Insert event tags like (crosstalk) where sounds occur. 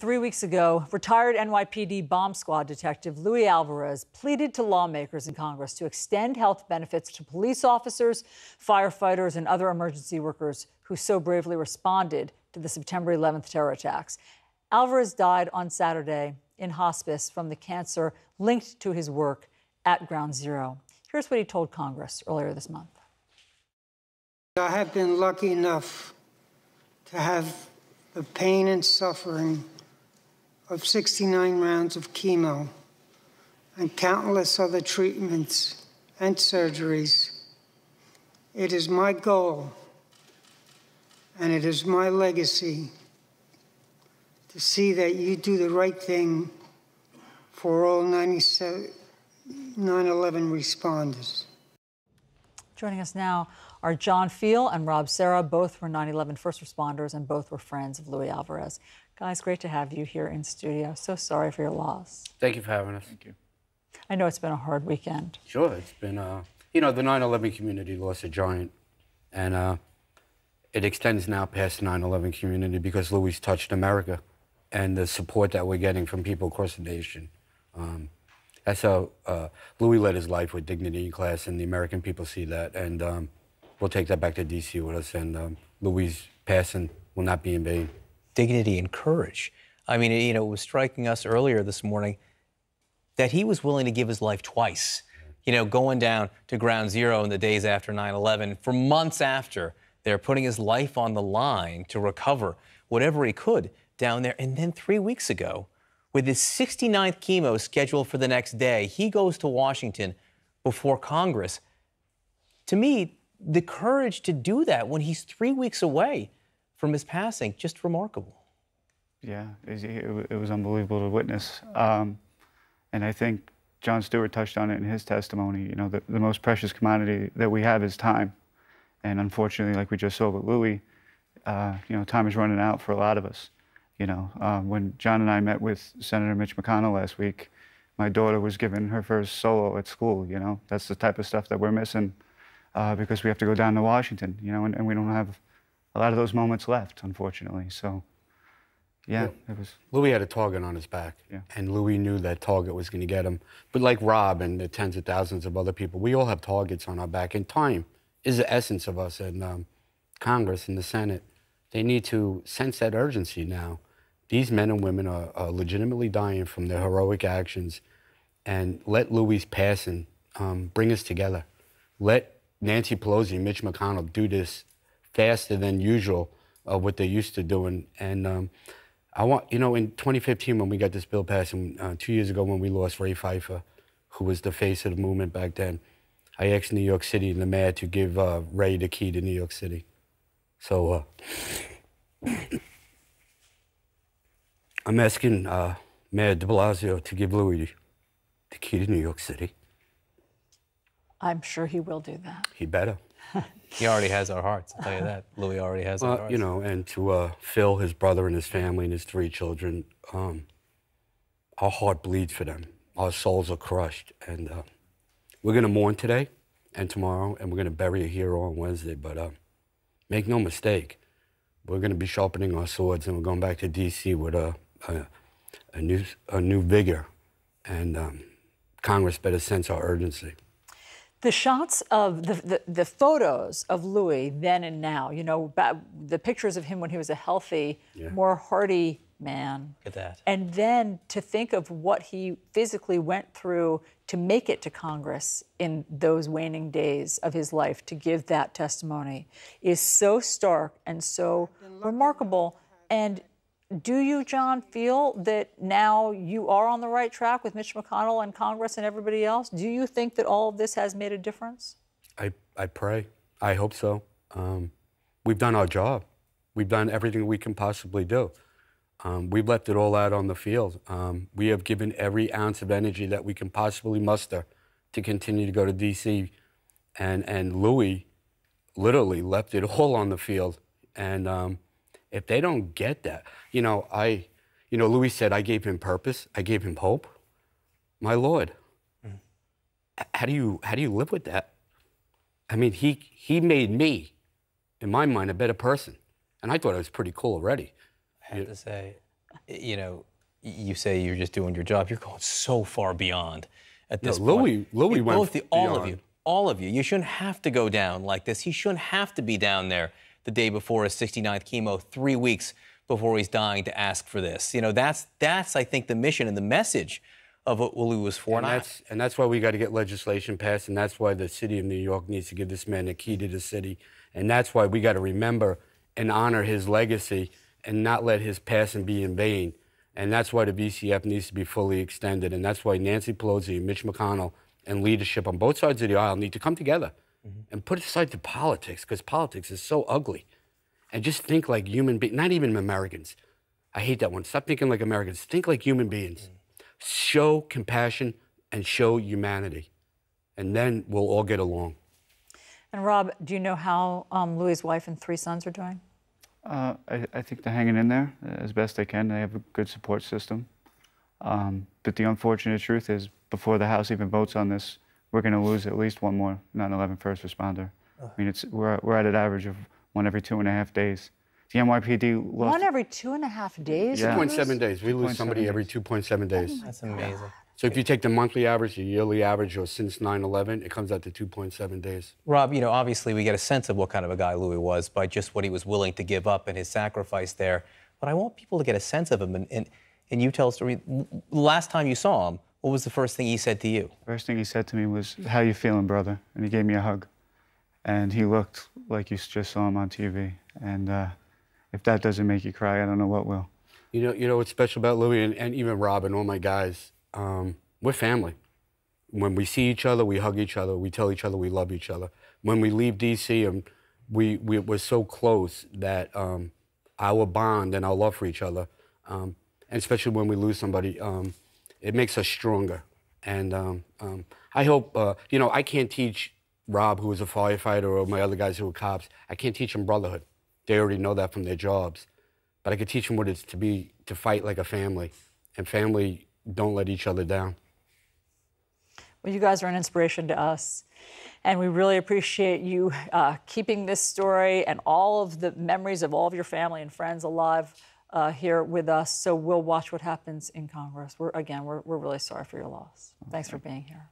Three weeks ago, retired NYPD bomb squad detective Louis Alvarez pleaded to lawmakers in Congress to extend health benefits to police officers, firefighters, and other emergency workers who so bravely responded to the September 11th terror attacks. Alvarez died on Saturday in hospice from the cancer linked to his work at Ground Zero. Here's what he told Congress earlier this month. I have been lucky enough to have the pain and suffering of 69 rounds of chemo and countless other treatments and surgeries, it is my goal and it is my legacy to see that you do the right thing for all 9-11 responders. Joining us now are John Feel and Rob Serra. Both were 9 11 first responders and both were friends of Louis Alvarez. Guys, great to have you here in studio. So sorry for your loss. Thank you for having us. Thank you. I know it's been a hard weekend. Sure, it's been, uh, you know, the 9 11 community lost a giant. And uh, it extends now past 9 11 community because Louis touched America and the support that we're getting from people across the nation. Um, that's how uh, Louis led his life with dignity and class, and the American people see that. And um, we'll take that back to D.C. with us, and um, Louise passing will not be in vain. Dignity and courage. I mean, you know, it was striking us earlier this morning that he was willing to give his life twice, you know, going down to ground zero in the days after 9 11, for months after, they're putting his life on the line to recover whatever he could down there. And then three weeks ago, with his 69th chemo scheduled for the next day, he goes to Washington before Congress. To me, the courage to do that when he's three weeks away from his passing, just remarkable. Yeah, it was unbelievable to witness. Um, and I think John Stewart touched on it in his testimony. You know, the, the most precious commodity that we have is time. And unfortunately, like we just saw with Louis, uh, you know, time is running out for a lot of us. You know, um, when John and I met with Senator Mitch McConnell last week, my daughter was given her first solo at school. You know, that's the type of stuff that we're missing uh, because we have to go down to Washington, you know, and, and, we don't have a lot of those moments left, unfortunately. So, yeah, well, it was. Louis had a target on his back, yeah. and Louis knew that target was going to get him. But like Rob and the tens of thousands of other people, we all have targets on our back, and time is the essence of us. And um, Congress and the Senate, they need to sense that urgency now. These men and women are, are legitimately dying from their heroic actions, and let Louis' passing um, bring us together. Let Nancy Pelosi, Mitch McConnell do this faster than usual uh, what they're used to doing. And um, I want, you know, in 2015 when we got this bill passed, and uh, two years ago when we lost Ray Pfeiffer, who was the face of the movement back then, I asked New York City and the mayor to give uh, Ray the key to New York City. So uh, I'm asking uh, Mayor de Blasio to give Louis the key to New York City. I'm sure he will do that. He better. (laughs) he already has our hearts, I'll tell you that. Louis already has well, our hearts. You know, and to uh, Phil, his brother, and his family, and his three children, um, our heart bleeds for them. Our souls are crushed. And uh, we're going to mourn today and tomorrow, and we're going to bury a hero on Wednesday. But uh, make no mistake, we're going to be sharpening our swords, and we're going back to D.C. with a, a, a new, a new vigor. And um, Congress better sense our urgency. The shots of the, the, the, photos of Louis then and now, you know, the pictures of him when he was a healthy, yeah. more hearty man. Look at that. And then to think of what he physically went through to make it to Congress in those waning days of his life to give that testimony is so stark and so remarkable. And do you, John, feel that now you are on the right track with Mitch McConnell and Congress and everybody else? Do you think that all of this has made a difference? I, I pray. I hope so. Um, we've done our job. We've done everything we can possibly do. Um, we've left it all out on the field. Um, we have given every ounce of energy that we can possibly muster to continue to go to D.C. And, and Louis literally left it (laughs) all on the field. And um, if they don't get that, you know, I, you know, Louis said, I gave him purpose, I gave him hope. My Lord, mm. how do you how do you live with that? I mean, he he made me, in my mind, a better person, and I thought I was pretty cool already. I have you, to say, you know, you say you're just doing your job. You're going so far beyond at this no, Louis, point. Louis, Louis went both the, all beyond. of you, all of you. You shouldn't have to go down like this. He shouldn't have to be down there the day before his 69th chemo, three weeks before he's dying to ask for this. You know, that's that's I think the mission and the message of what Ulu was for. And that's, and that's why we got to get legislation passed, and that's why the city of New York needs to give this man a key to the city, and that's why we got to remember and honor his legacy and not let his passing be in vain. And that's why the BCF needs to be fully extended, and that's why Nancy Pelosi, Mitch McConnell, and leadership on both sides of the aisle need to come together mm-hmm. and put aside the politics because politics is so ugly and just think like human beings, not even Americans. I hate that one. Stop thinking like Americans. Think like human beings. Mm-hmm. Show compassion and show humanity. And then we'll all get along. And Rob, do you know how um, Louis' wife and three sons are doing? Uh, I, I, think they're hanging in there uh, as best they can. They have a good support system. Um, but the unfortunate truth is, before the House even votes on this, we're going to lose at least one more 9/11 first responder. Uh. I mean, it's we're we're at an average of one every two and a half days. The NYPD lost one every two and a half days. Yeah. Two point seven days. We lose somebody days. every two point seven oh days. Oh That's amazing. God. So if you take the monthly average, the yearly average, or since 9/11, it comes out to 2.7 days. Rob, you know, obviously we get a sense of what kind of a guy Louis was by just what he was willing to give up and his sacrifice there. But I want people to get a sense of him. And and, and you tell us, last time you saw him, what was the first thing he said to you? First thing he said to me was, "How you feeling, brother?" And he gave me a hug, and he looked like you just saw him on TV. And uh, if that doesn't make you cry, I don't know what will. You know, you know what's special about Louis and, and even Rob and all my guys. Um, we're family. When we see each other, we hug each other. We tell each other we love each other. When we leave DC, and um, we, we are so close that um, our bond and our love for each other, um, and especially when we lose somebody um, it makes us stronger. And um, um, I hope, uh, you know, I can't teach Rob, who is a firefighter, or my other guys who are cops, I can't teach them brotherhood. They already know that from their jobs. But I could teach them what it's to be, to fight like a family. And family don't let each other down. Well, you guys are an inspiration to us. And we really appreciate you uh, keeping this story and all of the memories of all of your family and friends alive uh, here with us. So we'll watch what happens in Congress. We're, again, we're, we're really sorry for your loss. Okay. Thanks for being here.